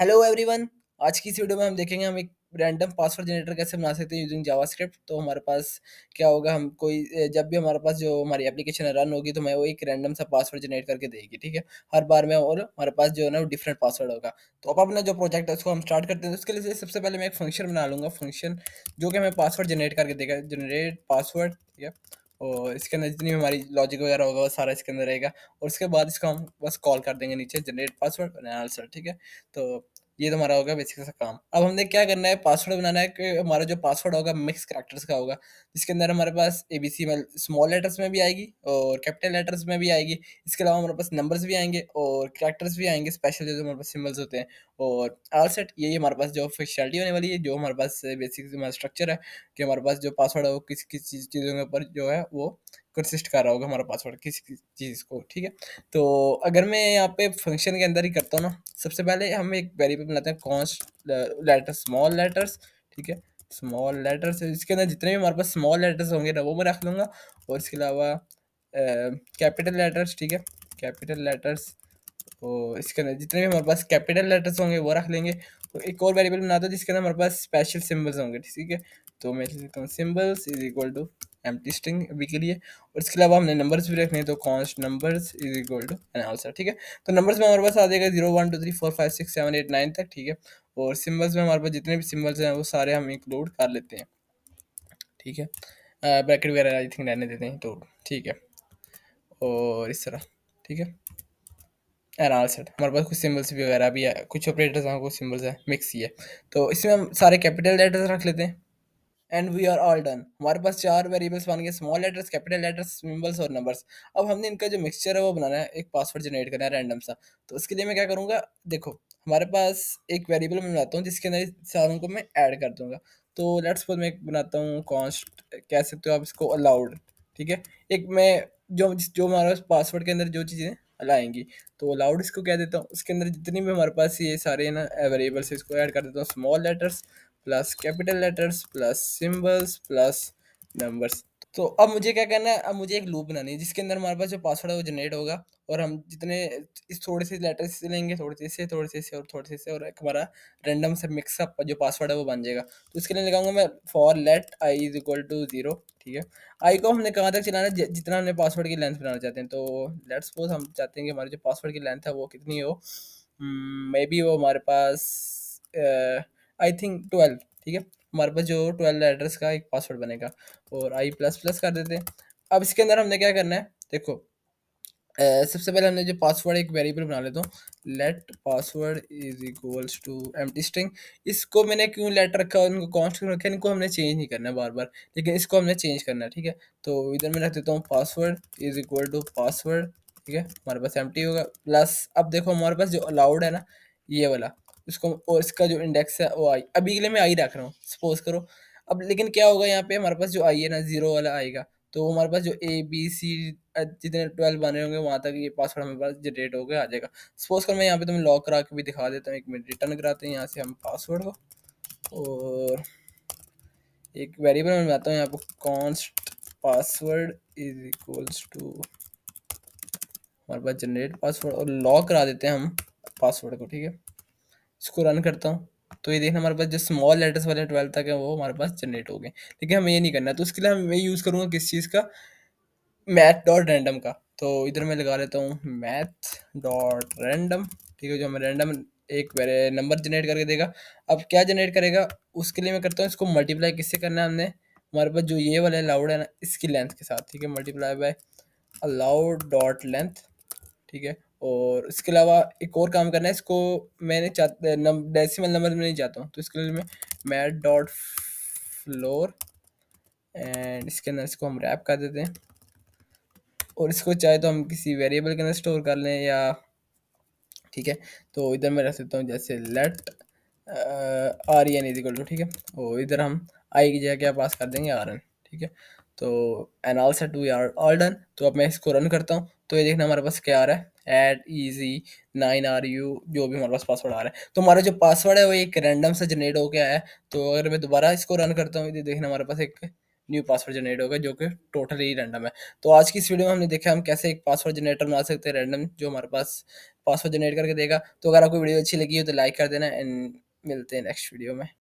hello everyone आज की इस वीडियो में हम देखेंगे हम एक रैंडम पासवर्ड जनरेटर कैसे बना सकते हैं यूजिंग जावास्क्रिप्ट तो हमारे पास क्या होगा हम कोई जब भी हमारे पास जो हमारी एप्लीकेशन रन होगी तो मैं वो एक रैंडम सा पासवर्ड जनरेट करके देगी ठीक है हर बार में और हमारे पास जो है ना वो डिफरेंट पासवर्ड होगा तो अब अपना जो प्रोजेक्ट है उसको हम स्टार्ट करते हैं तो उसके लिए सबसे पहले मैं एक फंक्शन बना लूँगा फंक्शन जो कि हमें पासवर्ड जनरेट करके देगा जनरेट पासवर्ड ठीक है और इसके अंदर जितनी हमारी लॉजिक वगैरह होगा वो सारा इसके अंदर रहेगा और उसके बाद इसको हम बस कॉल कर देंगे नीचे जनरेट पासवर्ड बनाना सर ठीक है तो ये तो हमारा होगा बेसिक सा काम अब हमने क्या करना है पासवर्ड बनाना है कि हमारा जो पासवर्ड होगा मिक्स करेक्टर्स का होगा जिसके अंदर हमारे पास ए बी सी मेल स्मॉल लेटर्स में भी आएगी और कैपिटल लेटर्स में भी आएगी इसके अलावा हमारे पास नंबर्स भी आएंगे और करेक्टर्स भी आएंगे स्पेशल जो हमारे पास सिम्बल्स होते हैं और आल सेट यही हमारे पास जो फैशलिटी होने वाली है जो हमारे पास बेसिक हमारा स्ट्रक्चर है कि हमारे पास जो पासवर्ड है वो किस किस चीज़ चीज़ों के ऊपर जो है वो कंसिस्ट कर रहा होगा हमारा पासवर्ड किसी चीज़ को ठीक है तो अगर मैं यहाँ पे फंक्शन के अंदर ही करता हूँ ना सबसे पहले हम एक वेरिएबल बनाते हैं कॉन्स लेटर स्मॉल लेटर्स ठीक है स्मॉल लेटर्स इसके अंदर जितने भी हमारे पास स्मॉल लेटर्स होंगे ना वो मैं रख लूँगा और इसके अलावा कैपिटल लेटर्स ठीक है कैपिटल लेटर्स और इसके अंदर जितने भी हमारे पास कैपिटल लेटर्स होंगे वो रख लेंगे और एक और वेरिएबल बनाते हैं जिसके अंदर हमारे पास स्पेशल सिम्बल्स होंगे ठीक है तो मैं लिख देता हूँ सिम्बल्स इज इक्वल टू एम स्ट्रिंग भी के लिए और इसके अलावा हमने नंबर्स भी रखने तो const numbers is equal to answer ठीक है तो नंबर्स में हमारे पास आ जाएगा zero one two three four five six seven eight nine तक ठीक है और सिम्बल्स में हमारे पास जितने भी सिम्बल्स हैं वो सारे हम इंक्लूड कर लेते हैं ठीक है ब्रैकेट वगैरह आई थिंक रहने देते हैं तो ठीक है और इस तरह ठीक है एनाल सेट हमारे पास कुछ सिम्बल्स भी वगैरह भी है कुछ ऑपरेटर्स हैं कुछ सिम्बल्स हैं मिक्स ही है तो इसमें हम सारे कैपिटल लेटर्स रख लेते हैं and we are all done हमारे पास चार वेरिएबल्स बन गए small letters capital letters symbols और नंबर्स अब हमने इनका जो मिक्सचर है वो बनाना है एक पासवर्ड जनरेट करना है रैंडम सा तो उसके लिए मैं क्या करूँगा देखो हमारे पास एक वेरिएबल मैं बनाता हूँ जिसके अंदर सारों को मैं ऐड कर दूँगा तो लेट्स सपोज मैं एक बनाता हूँ कॉन्स्ट कह सकते हो आप इसको अलाउड ठीक है एक मैं जो जो हमारे पासवर्ड के अंदर जो चीज़ें लाएंगी तो अलाउड इसको कह देता हूँ उसके अंदर जितनी भी हमारे पास ये सारे ना वेरिएबल्स इसको ऐड कर देता हूँ small letters plus capital letters plus symbols plus numbers तो अब मुझे क्या करना है अब मुझे एक लूप बनानी है जिसके अंदर हमारे पास जो पासवर्ड है वो जनरेट होगा और हम जितने इस थोड़े से लेटर्स से लेंगे थोड़े से इससे थोड़े से इससे और थोड़े से इससे और एक हमारा रैंडम से मिक्सअप जो पासवर्ड है वो बन जाएगा तो इसके लिए लगाऊंगा मैं for let I is equal to zero ठीक है आई को हमने कहाँ तक चलाना है जितना हमने पासवर्ड की लेंथ बनाना चाहते हैं तो लेट सपोज हम चाहते हैं कि हमारी जो पासवर्ड की लेंथ है वो कितनी हो मे hmm, बी वो हमारे पास आई थिंक ट्वेल्व ठीक है हमारे पास जो ट्वेल्व लेटर्स का एक पासवर्ड बनेगा और आई प्लस प्लस कर देते हैं अब इसके अंदर हमने क्या करना है देखो सबसे पहले हमने जो पासवर्ड एक वेरिएबल बना लेता हूँ let password is equals to एम स्ट्रिंग इसको मैंने क्यों लेट रखा उनको कॉन्स्ट रखा इनको हमने चेंज नहीं करना है बार बार लेकिन इसको हमने चेंज करना है ठीक है तो इधर मैं रख देता हूँ password is equal to password ठीक है हमारे पास एम होगा प्लस अब देखो हमारे पास जो अलाउड है ना ये वाला इसको और इसका जो इंडेक्स है वो आई अभी के लिए मैं आई रख रहा हूँ सपोज करो अब लेकिन क्या होगा यहाँ पे हमारे पास जो आई है ना जीरो वाला आएगा तो हमारे पास जो ए बी सी जितने ट्वेल्व बने होंगे वहाँ तक ये पासवर्ड हमारे पास जनरेट होकर आ जाएगा सपोज करो मैं यहाँ पे तुम्हें लॉक करा के भी दिखा देता हूँ एक मिनट रिटर्न कराते हैं यहाँ से हम पासवर्ड को और एक वेरिएबल में बनाता हूँ यहाँ पर const password is equals to हमारे पास जनरेट पासवर्ड और लॉक करा देते हैं हम पासवर्ड को ठीक है इसको रन करता हूँ तो ये देखना हमारे पास जो स्मॉल लेटर्स वाले ट्वेल्व तक है वो हमारे पास जनरेट हो गए लेकिन हमें ये नहीं करना तो उसके लिए मैं यूज़ करूँगा किस चीज़ का मैथ डॉट रैंडम का तो इधर मैं लगा लेता हूँ मैथ डॉट रैंडम ठीक है जो हमें रैंडम एक मेरे नंबर जनरेट करके देगा अब क्या जनरेट करेगा उसके लिए मैं करता हूँ इसको मल्टीप्लाई किससे करना है हमने हमारे पास जो ये वाला अलाउड है ना इसकी लेंथ के साथ ठीक है multiply by allowed dot length ठीक है और इसके अलावा एक और काम करना है इसको मैंने डेसिमल नंबर में नहीं चाहता हूँ तो इसके लिए मैं मैट डॉट फ्लोर एंड इसके अंदर इसको हम रैप कर देते हैं और इसको चाहे तो हम किसी वेरिएबल के अंदर स्टोर कर लें या ठीक है तो इधर मैं रख देता हूँ जैसे let R N is equal to ठीक है और इधर हम आई की जगह क्या पास कर देंगे आर एन ठीक है तो N all set we are all done तो अब मैं इसको रन करता हूँ तो ये देखना हमारे पास क्या आ रहा है eight E G nine R U जो भी हमारे पास पासवर्ड आ रहा है तो हमारा जो पासवर्ड है वो एक रैंडम से जनरेट हो गया है तो अगर मैं दोबारा इसको रन करता हूँ देखना हमारे पास एक न्यू पासवर्ड जनरेट होगा जो कि टोटली रैंडम है तो आज की इस वीडियो में हमने देखा हम कैसे एक पासवर्ड जनरेटर बना सकते हैं रैंडम जो हमारे पास पासवर्ड जनरेट करके देगा तो अगर आपको वीडियो अच्छी लगी हो तो लाइक कर देना एंड मिलते हैं नेक्स्ट वीडियो में